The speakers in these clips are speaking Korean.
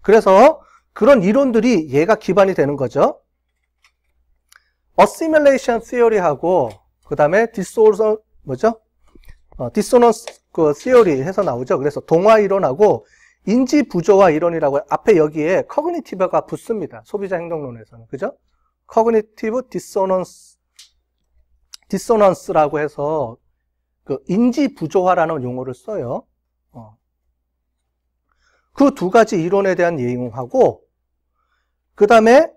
그래서 그런 이론들이 얘가 기반이 되는 거죠. 어시뮬레이션 시어리하고 그다음에 디소서 뭐죠? 어, 디소넌스 그 시어리 해서 나오죠. 그래서 동화 이론하고 인지 부조화 이론이라고 앞에 여기에 커그니티브가 붙습니다. 소비자 행동론에서는 그죠? 커그니티브 디소넌스 디소넌스라고 해서 그 인지 부조화라는 용어를 써요. 그두 가지 이론에 대한 내용하고 그 다음에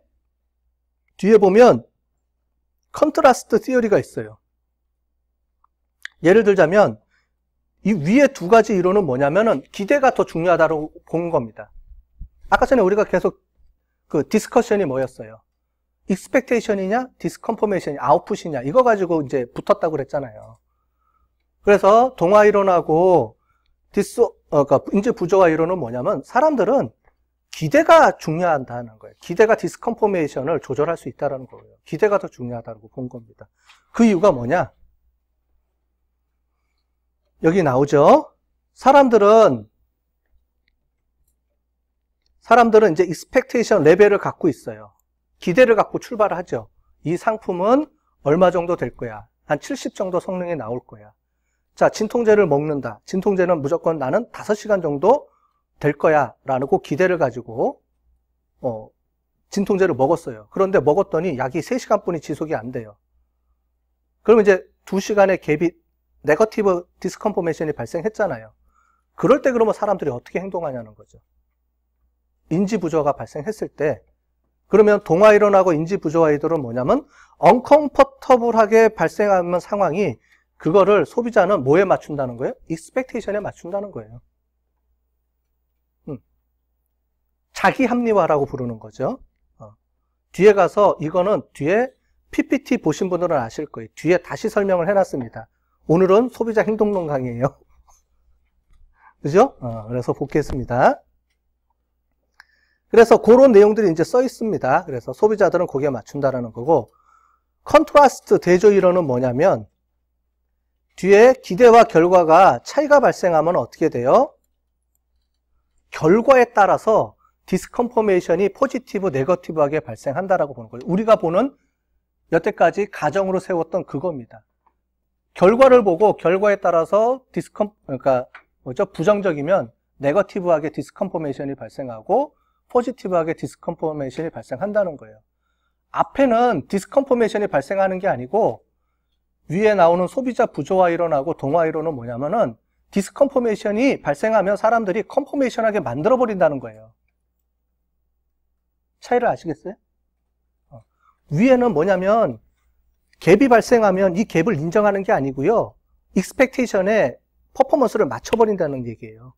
뒤에 보면 컨트라스트 티어리가 있어요. 예를 들자면 이 위에 두 가지 이론은 뭐냐면은 기대가 더 중요하다고 본 겁니다. 아까 전에 우리가 계속 그 디스커션이 뭐였어요? 익스펙테이션이냐, 디스컴포메이션이 아웃풋이냐 이거 가지고 이제 붙었다고 그랬잖아요. 그래서 동화 이론하고 디스 어, 그러니까 인재 부조화 이론은 뭐냐면 사람들은 기대가 중요하다는 거예요. 기대가 디스컴포메이션을 조절할 수 있다는 거예요. 기대가 더 중요하다고 본 겁니다. 그 이유가 뭐냐? 여기 나오죠? 사람들은 사람들은 이제 익스펙테이션 레벨을 갖고 있어요. 기대를 갖고 출발하죠. 이 상품은 얼마 정도 될 거야? 한 70 정도 성능이 나올 거야. 자, 진통제를 먹는다. 진통제는 무조건 나는 5시간 정도 될 거야. 라고 기대를 가지고, 어, 진통제를 먹었어요. 그런데 먹었더니 약이 3시간 뿐이 지속이 안 돼요. 그러면 이제 2시간의 갭이 네거티브 디스컴포메이션이 발생했잖아요. 그럴 때 그러면 사람들이 어떻게 행동하냐는 거죠. 인지 부조화가 발생했을 때 그러면 동화이론하고 인지 부조화이들은 뭐냐면 언컴퍼터블하게 발생하는 상황이 그거를 소비자는 뭐에 맞춘다는 거예요? 익스펙테이션에 맞춘다는 거예요. 음. 자기 합리화라고 부르는 거죠. 어. 뒤에 가서 이거는 뒤에 PPT 보신 분들은 아실 거예요. 뒤에 다시 설명을 해놨습니다. 오늘은 소비자 행동론 강의예요. 그죠? 어, 그래서 복귀했습니다. 그래서 그런 내용들이 이제 써 있습니다. 그래서 소비자들은 거기에 맞춘다라는 거고 컨트라스트 대조이론은 뭐냐면 뒤에 기대와 결과가 차이가 발생하면 어떻게 돼요? 결과에 따라서 디스컴포메이션이 포지티브, 네거티브하게 발생한다라고 보는 거예요. 우리가 보는 여태까지 가정으로 세웠던 그겁니다. 결과를 보고 결과에 따라서 디스컴 그러니까 뭐죠? 부정적이면 네거티브하게 디스컴포메이션이 발생하고 포지티브하게 디스컴포메이션이 발생한다는 거예요. 앞에는 디스컴포메이션이 발생하는 게 아니고 위에 나오는 소비자 부조화 일어나고 동화 이론은 뭐냐면은 디스컴포메이션이 발생하면 사람들이 컴포메이션하게 만들어버린다는 거예요. 차이를 아시겠어요? 어. 위에는 뭐냐면 갭이 발생하면 이 갭을 인정하는 게 아니고요. 익스펙테이션에 퍼포먼스를 맞춰버린다는 얘기예요.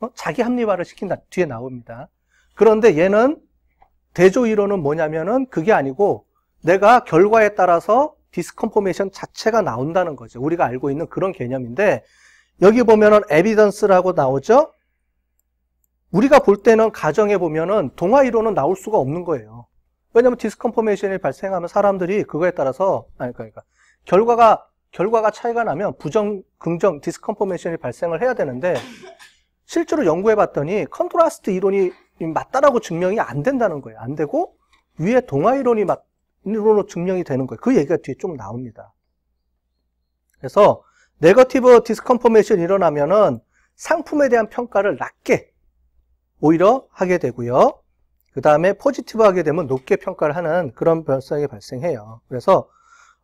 어? 자기 합리화를 시킨다. 뒤에 나옵니다. 그런데 얘는 대조 이론은 뭐냐면은 그게 아니고 내가 결과에 따라서 디스컴포메이션 자체가 나온다는 거죠. 우리가 알고 있는 그런 개념인데 여기 보면은 에비던스라고 나오죠. 우리가 볼 때는 가정에 보면은 동화 이론은 나올 수가 없는 거예요. 왜냐면 디스컴포메이션이 발생하면 사람들이 그거에 따라서 아니 그러니까 결과가 결과가 차이가 나면 부정 긍정 디스컴포메이션이 발생을 해야 되는데 실제로 연구해 봤더니 컨트라스트 이론이 맞다라고 증명이 안 된다는 거예요. 안 되고 위에 동화 이론이 맞 인으로 증명이 되는 거예요. 그 얘기가 뒤에 좀 나옵니다. 그래서 네거티브 디스컴포메이션이 일어나면은 상품에 대한 평가를 낮게 오히려 하게 되고요. 그 다음에 포지티브 하게 되면 높게 평가를 하는 그런 변성이 발생해요. 그래서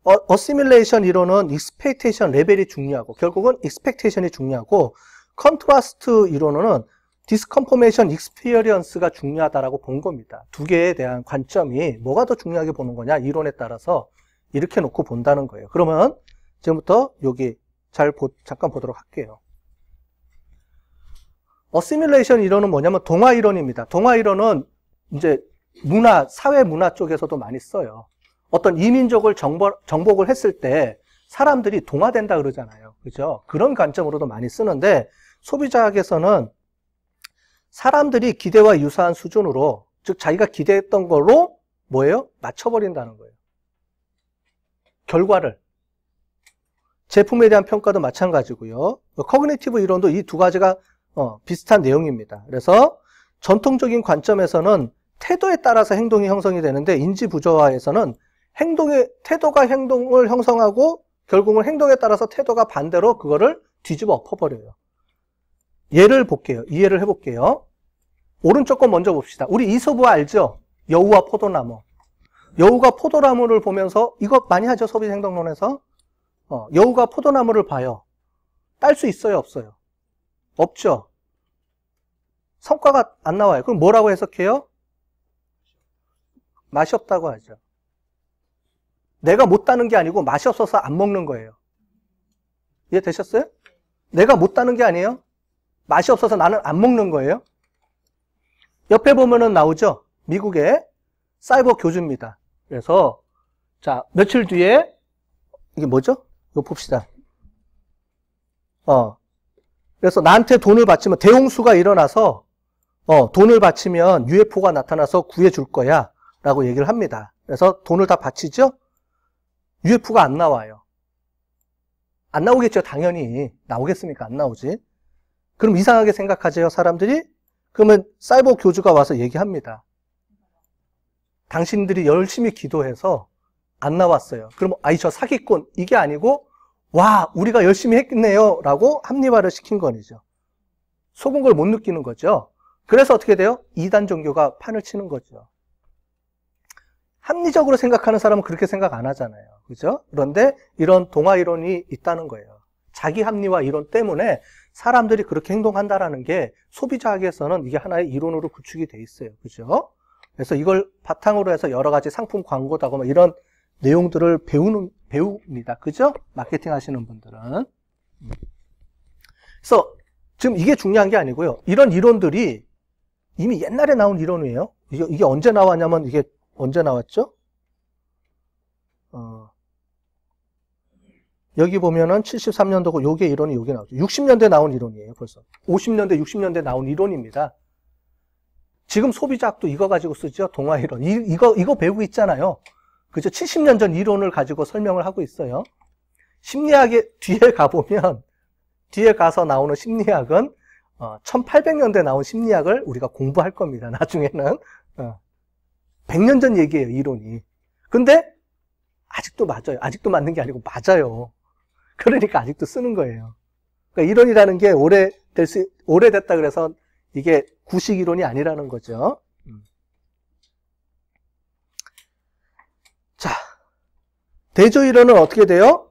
어, 어시뮬레이션 이론은 익스펙테이션 레벨이 중요하고 결국은 익스펙테이션이 중요하고 컨트라스트 이론은 디스컴포메이션 익스피어리언스가 중요하다고본 겁니다. 두 개에 대한 관점이 뭐가 더 중요하게 보는 거냐 이론에 따라서 이렇게 놓고 본다는 거예요. 그러면 지금부터 여기 잘 보, 잠깐 보도록 할게요. 어시뮬레이션 이론은 뭐냐면 동화 이론입니다. 동화 이론은 이제 문화, 사회 문화 쪽에서도 많이 써요. 어떤 이민족을 정복, 을 했을 때 사람들이 동화된다 그러잖아요. 그죠? 그런 관점으로도 많이 쓰는데 소비자학에서는 사람들이 기대와 유사한 수준으로 즉 자기가 기대했던 거로 뭐예요? 맞춰버린다는 거예요. 결과를 제품에 대한 평가도 마찬가지고요. 커그니티브 이론도 이 두 가지가 어, 비슷한 내용입니다. 그래서 전통적인 관점에서는 태도에 따라서 행동이 형성이 되는데 인지 부조화에서는 행동의 태도가 행동을 형성하고 결국은 행동에 따라서 태도가 반대로 그거를 뒤집어 엎어버려요. 예를 볼게요. 이해를 해볼게요. 오른쪽 거 먼저 봅시다. 우리 이소부 알죠? 여우와 포도나무. 여우가 포도나무를 보면서 이거 많이 하죠 소비 행동론에서 어, 여우가 포도나무를 봐요. 딸 수 있어요 없어요? 없죠. 성과가 안 나와요. 그럼 뭐라고 해석해요? 맛이 없다고 하죠. 내가 못 따는 게 아니고 맛이 없어서 안 먹는 거예요. 이해 되셨어요? 내가 못 따는 게 아니에요. 맛이 없어서 나는 안 먹는 거예요. 옆에 보면은 나오죠. 미국의 사이버 교주입니다. 그래서 자 며칠 뒤에 이게 뭐죠? 이거 봅시다. 어. 그래서 나한테 돈을 바치면 대홍수가 일어나서 어, 돈을 바치면 UFO가 나타나서 구해줄 거야 라고 얘기를 합니다. 그래서 돈을 다 바치죠? UFO가 안 나와요. 안 나오겠죠, 당연히. 나오겠습니까? 안 나오지. 그럼 이상하게 생각하죠, 사람들이? 그러면 사이버 교주가 와서 얘기합니다. 당신들이 열심히 기도해서 안 나왔어요. 그럼 아이, 저 사기꾼. 이게 아니고, 와, 우리가 열심히 했네요. 라고 합리화를 시킨 건이죠. 속은 걸 못 느끼는 거죠. 그래서 어떻게 돼요? 이단 종교가 판을 치는 거죠. 합리적으로 생각하는 사람은 그렇게 생각 안 하잖아요. 그죠? 그런데 이런 동화 이론이 있다는 거예요. 자기 합리화 이론 때문에 사람들이 그렇게 행동한다라는 게 소비자학에서는 이게 하나의 이론으로 구축이 돼 있어요. 그죠? 그래서 이걸 바탕으로 해서 여러 가지 상품 광고다고 막 뭐 이런 내용들을 배우는 배웁니다. 그죠? 마케팅 하시는 분들은. 그래서 지금 이게 중요한 게 아니고요. 이런 이론들이 이미 옛날에 나온 이론이에요. 이게, 이게 언제 나왔냐면 이게 언제 나왔죠? 어, 여기 보면은 73년도고 요게 이론이 요게 나오죠. 60년대 나온 이론이에요, 벌써. 50년대, 60년대 나온 이론입니다. 지금 소비자학도 이거 가지고 쓰죠. 동화 이론. 이, 이거, 이거 배우고 있잖아요. 그죠? 70년 전 이론을 가지고 설명을 하고 있어요. 심리학에 뒤에 가보면, 뒤에 가서 나오는 심리학은, 어, 1800년대 나온 심리학을 우리가 공부할 겁니다. 나중에는. 어, 100년 전 얘기예요, 이론이. 근데, 아직도 맞아요. 아직도 맞는 게 아니고 맞아요. 그러니까 아직도 쓰는 거예요. 그러니까 이론이라는 게 오래 될 수, 오래됐다 그래서 이게 구식 이론이 아니라는 거죠. 음. 자, 대조 이론은 어떻게 돼요?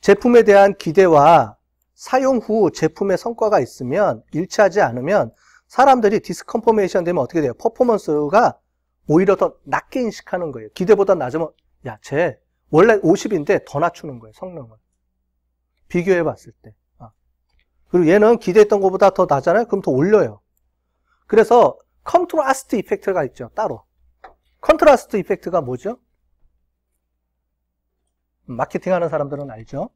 제품에 대한 기대와 사용 후 제품의 성과가 있으면 일치하지 않으면 사람들이 디스컴포메이션 되면 어떻게 돼요? 퍼포먼스가 오히려 더 낮게 인식하는 거예요. 기대보다 낮으면 야, 쟤 원래 50인데 더 낮추는 거예요, 성능을. 비교해 봤을 때. 아. 그리고 얘는 기대했던 것보다 더 낮잖아요? 그럼 더 올려요. 그래서 컨트라스트 이펙트가 있죠. 따로. 컨트라스트 이펙트가 뭐죠? 마케팅하는 사람들은 알죠.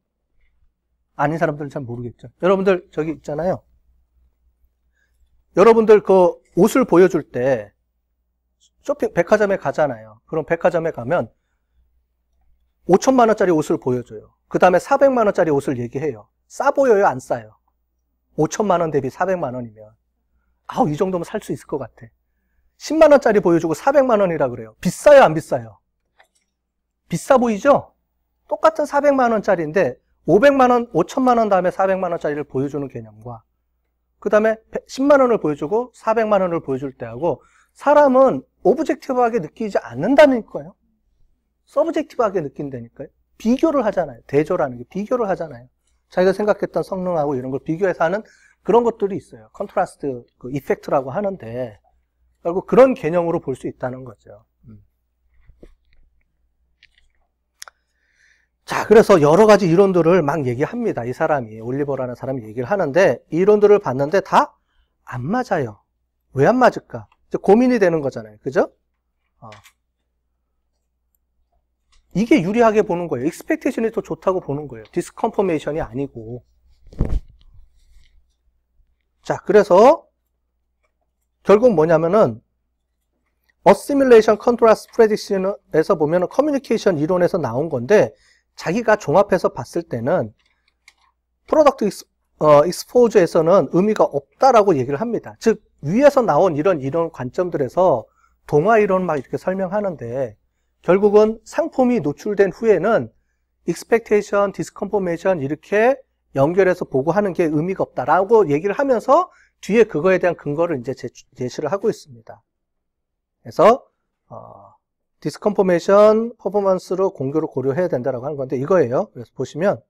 아닌 사람들은 잘 모르겠죠. 여러분들 저기 있잖아요. 여러분들 그 옷을 보여줄 때 쇼핑 백화점에 가잖아요. 그럼 백화점에 가면 5천만 원짜리 옷을 보여줘요. 그 다음에 400만 원짜리 옷을 얘기해요. 싸 보여요? 안 싸요? 5천만 원 대비 400만 원이면 아우 이 정도면 살 수 있을 것 같아. 10만 원짜리 보여주고 400만 원이라 그래요. 비싸요? 안 비싸요? 비싸 보이죠? 똑같은 400만 원짜리인데 500만 원, 5천만 원 다음에 400만 원짜리를 보여주는 개념과 그 다음에 10만 원을 보여주고 400만 원을 보여줄 때하고 사람은 오브젝티브하게 느끼지 않는다는 거예요. 서브젝티브하게 느낀다니까요. 비교를 하잖아요. 대조라는 게 비교를 하잖아요. 자기가 생각했던 성능하고 이런 걸 비교해서 하는 그런 것들이 있어요. 컨트라스트 그 이펙트라고 하는데 결국 그런 개념으로 볼 수 있다는 거죠. 음. 자, 그래서 여러 가지 이론들을 막 얘기합니다. 이 사람이 올리버라는 사람이 얘기를 하는데 이론들을 봤는데 다 안 맞아요. 왜 안 맞을까? 고민이 되는 거잖아요. 그죠? 어. 이게 유리하게 보는 거예요. 익스펙테이션이 더 좋다고 보는 거예요. 디스컴포메이션이 아니고. 자, 그래서 결국 뭐냐면은 어시뮬레이션 컨트라스트 프레딕션에서 보면은 커뮤니케이션 이론에서 나온 건데 자기가 종합해서 봤을 때는 프로덕트 익스, 어, 익스포즈에서는 의미가 없다라고 얘기를 합니다. 즉 위에서 나온 이런 이런 관점들에서 동화 이론 막 이렇게 설명하는데 결국은 상품이 노출된 후에는 expectation, disconformation 이렇게 연결해서 보고하는 게 의미가 없다라고 얘기를 하면서 뒤에 그거에 대한 근거를 이제 제시를 하고 있습니다. 그래서 어, 디스컴포메이션 퍼포먼스로 공교를 고려해야 된다라고 하는 건데 이거예요. 그래서 보시면